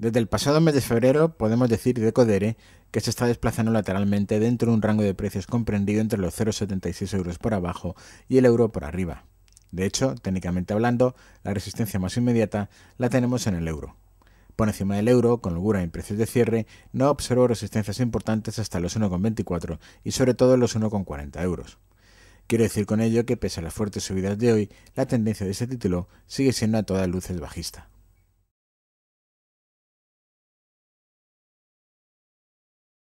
Desde el pasado mes de febrero podemos decir de Codere que se está desplazando lateralmente dentro de un rango de precios comprendido entre los 0,76 euros por abajo y el euro por arriba. De hecho, técnicamente hablando, la resistencia más inmediata la tenemos en el euro. Por encima del euro, con holgura en precios de cierre, no observo resistencias importantes hasta los 1,24 y sobre todo los 1,40 euros. Quiero decir con ello que pese a las fuertes subidas de hoy, la tendencia de ese título sigue siendo a todas luces bajista.